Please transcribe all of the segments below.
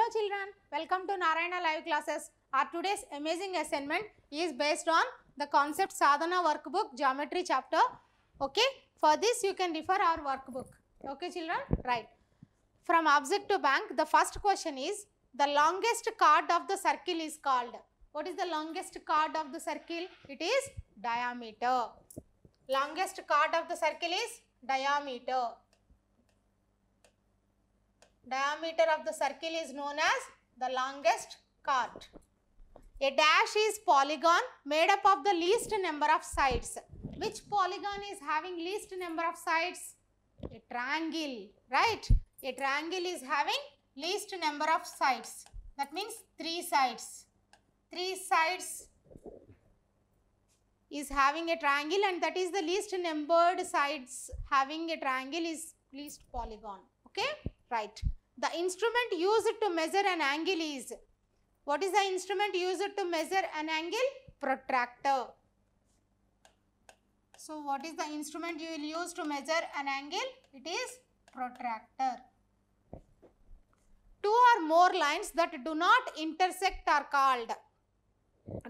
Hello children, welcome to Narayana live classes. Our today's amazing assignment is based on the concept sadhana workbook geometry chapter. Okay, for this you can refer our workbook. Okay children, right. From object to bank, the first question is the longest card of the circle is called. What is the longest card of the circle? It is diameter. Longest card of the circle is diameter diameter of the circle is known as the longest chord. A dash is polygon made up of the least number of sides. Which polygon is having least number of sides? A triangle, right? A triangle is having least number of sides. That means 3 sides. 3 sides is having a triangle and that is the least numbered sides having a triangle is least polygon. Okay? Right. The instrument used to measure an angle is, what is the instrument used to measure an angle? Protractor. So, what is the instrument you will use to measure an angle? It is protractor. Two or more lines that do not intersect are called,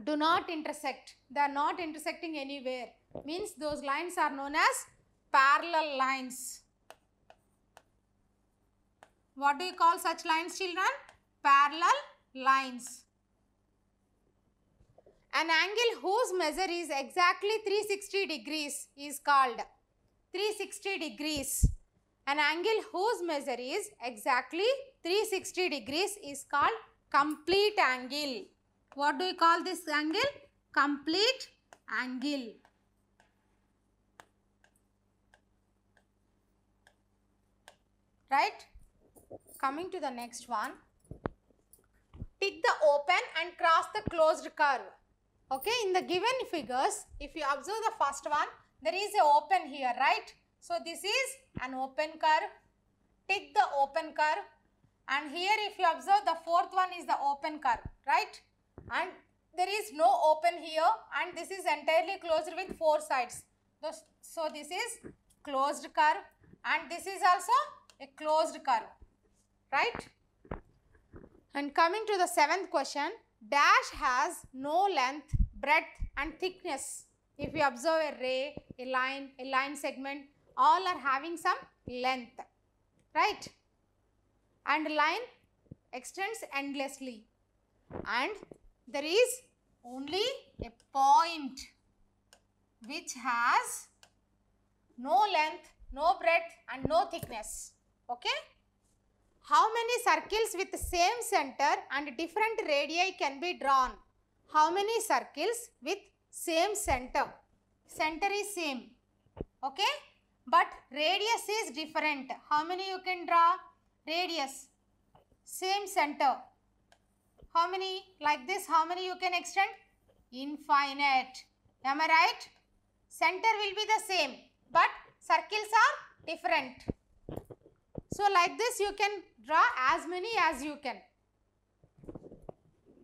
do not intersect, they are not intersecting anywhere means those lines are known as parallel lines. What do you call such lines children? Parallel lines. An angle whose measure is exactly 360 degrees is called 360 degrees. An angle whose measure is exactly 360 degrees is called complete angle. What do we call this angle? Complete angle. Right? Coming to the next one. take the open and cross the closed curve. Okay, in the given figures, if you observe the first one, there is a open here, right? So, this is an open curve. Take the open curve. And here if you observe, the fourth one is the open curve, right? And there is no open here and this is entirely closed with four sides. So, this is closed curve and this is also a closed curve right? And coming to the seventh question, dash has no length, breadth and thickness. If we observe a ray, a line, a line segment, all are having some length, right? And line extends endlessly and there is only a point which has no length, no breadth and no thickness, okay? How many circles with same center and different radii can be drawn? How many circles with same center? Center is same. Okay? But radius is different. How many you can draw? Radius. Same center. How many? Like this, how many you can extend? Infinite. Am I right? Center will be the same. But circles are different. So, like this you can draw as many as you can.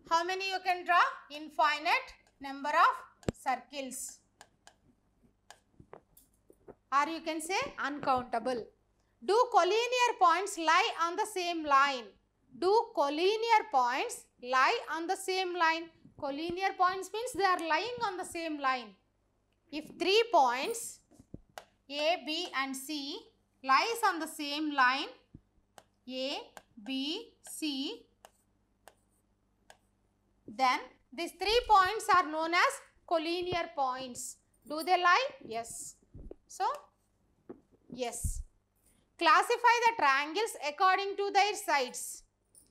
How many you can draw? Infinite number of circles or you can say uncountable. Do collinear points lie on the same line? Do collinear points lie on the same line? Collinear points means they are lying on the same line. If three points A, B and C lies on the same line A, B, C. Then these three points are known as collinear points. Do they lie? Yes. So, yes. Classify the triangles according to their sides.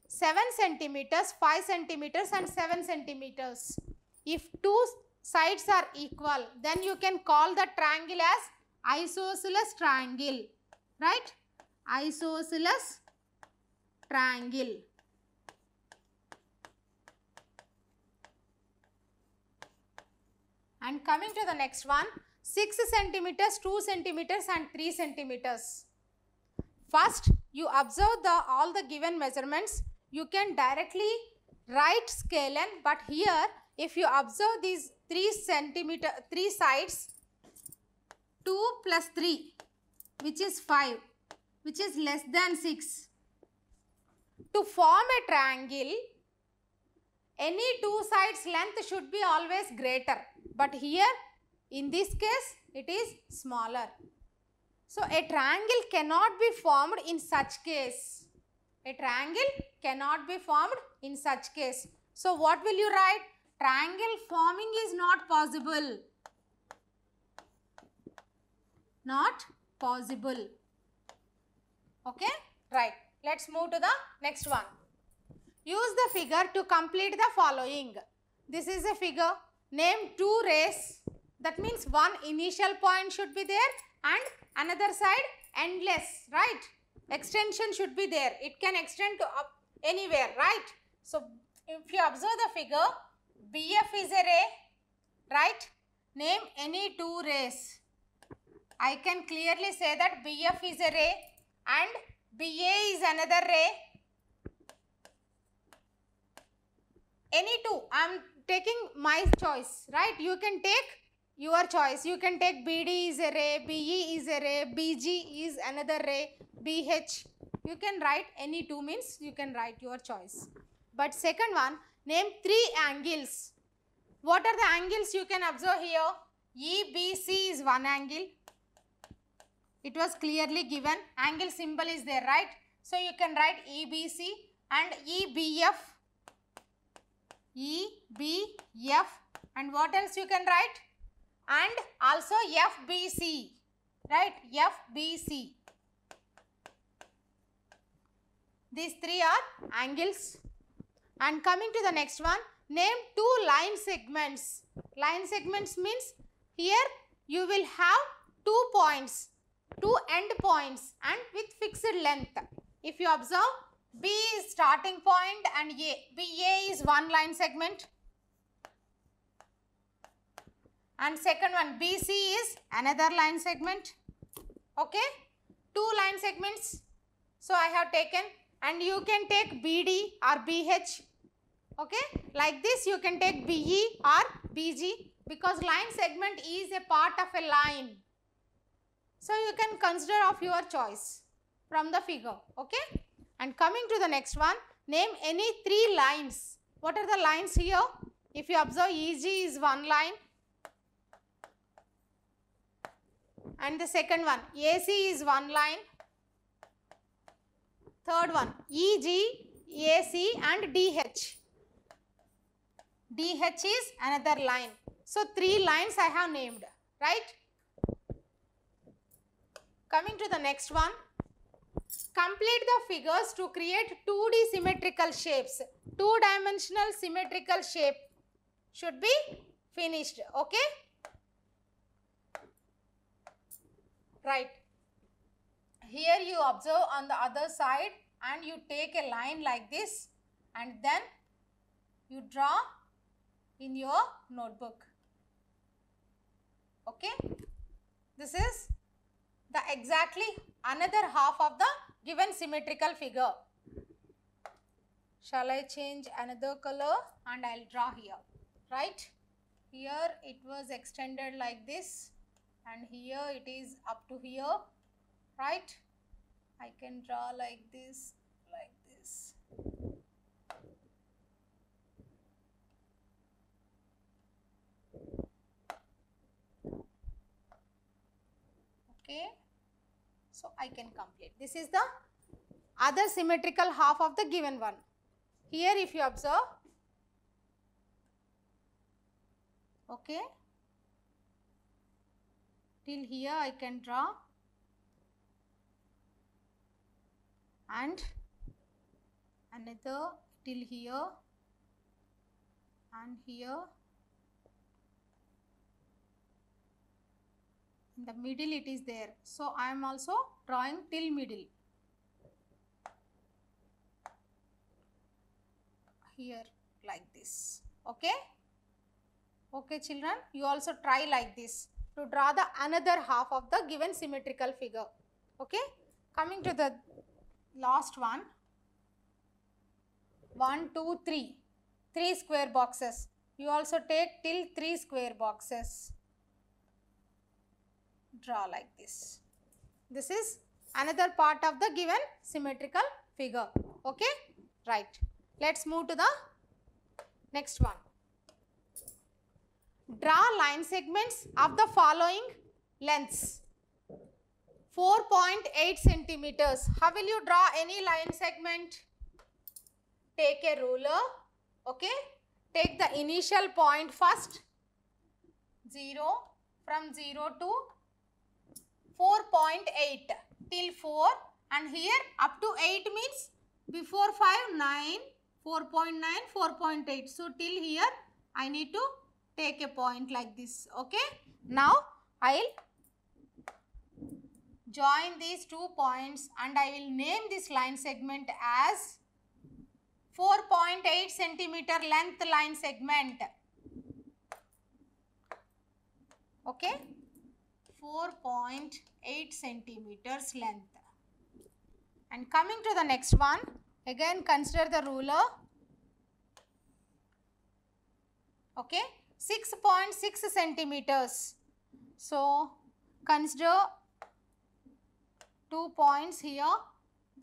7 centimeters, 5 centimeters and 7 centimeters. If two sides are equal, then you can call the triangle as isosceles triangle right isosceles triangle and coming to the next one 6 centimeters 2 centimeters and 3 centimeters first you observe the all the given measurements you can directly write scale n but here if you observe these 3 centimeter 3 sides 2 plus 3 which is 5 which is less than 6. To form a triangle, any two sides length should be always greater but here in this case it is smaller. So, a triangle cannot be formed in such case. A triangle cannot be formed in such case. So, what will you write? Triangle forming is not possible. Not possible. Okay, right. Let's move to the next one. Use the figure to complete the following. This is a figure. Name two rays. That means one initial point should be there and another side endless, right? Extension should be there. It can extend to up anywhere, right? So, if you observe the figure, BF is a ray, right? Name any two rays. I can clearly say that BF is a ray and BA is another ray. Any two, I am taking my choice, right? You can take your choice. You can take BD is a ray, BE is a ray, BG is another ray, BH. You can write any two means you can write your choice. But second one, name three angles. What are the angles you can observe here? EBC is one angle, it was clearly given. Angle symbol is there, right? So you can write EBC and EBF. EBF and what else you can write? And also FBC, right? FBC. These three are angles. And coming to the next one, name two line segments. Line segments means here you will have two points two end points and with fixed length. If you observe, B is starting point and A. BA is one line segment and second one BC is another line segment. Okay, two line segments. So I have taken and you can take BD or BH. Okay, like this you can take BE or BG because line segment is a part of a line. So, you can consider of your choice from the figure okay. And coming to the next one name any three lines. What are the lines here? If you observe EG is one line and the second one AC is one line. Third one EG, AC and DH. DH is another line. So, three lines I have named right. Coming to the next one, complete the figures to create 2D symmetrical shapes. Two dimensional symmetrical shape should be finished. Okay. Right. Here you observe on the other side and you take a line like this and then you draw in your notebook. Okay. This is the exactly another half of the given symmetrical figure. Shall I change another color and I will draw here, right? Here it was extended like this and here it is up to here, right? I can draw like this, like this. Okay. So, I can complete. This is the other symmetrical half of the given one. Here if you observe, okay, till here I can draw and another till here and here the middle it is there. So, I am also drawing till middle. Here like this. Okay. Okay children, you also try like this to draw the another half of the given symmetrical figure. Okay. Coming to the last one. 1, 2, 3. 3 square boxes. You also take till 3 square boxes draw like this. This is another part of the given symmetrical figure. Okay? Right. Let's move to the next one. Draw line segments of the following lengths. 4.8 centimeters. How will you draw any line segment? Take a ruler. Okay? Take the initial point first. 0 from 0 to 4.8 till 4 and here up to 8 means before 5 9 4.9 4.8 so till here I need to take a point like this okay now I'll join these two points and I will name this line segment as 4.8 centimeter length line segment okay 4.8 centimeters length. And coming to the next one, again consider the ruler. Okay, 6.6 centimeters. So, consider two points here,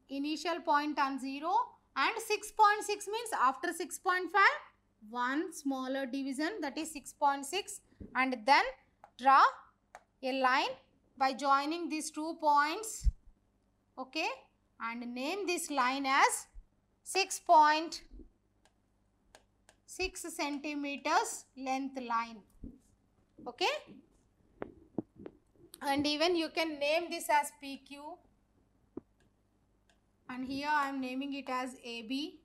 initial point on 0 and 6.6 .6 means after 6.5, one smaller division that is 6.6 .6 and then draw a line by joining these two points okay and name this line as 6.6 centimeters length line okay and even you can name this as PQ and here I am naming it as AB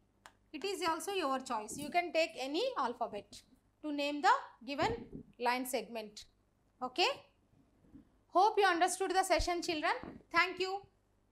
it is also your choice you can take any alphabet to name the given line segment okay Hope you understood the session children. Thank you.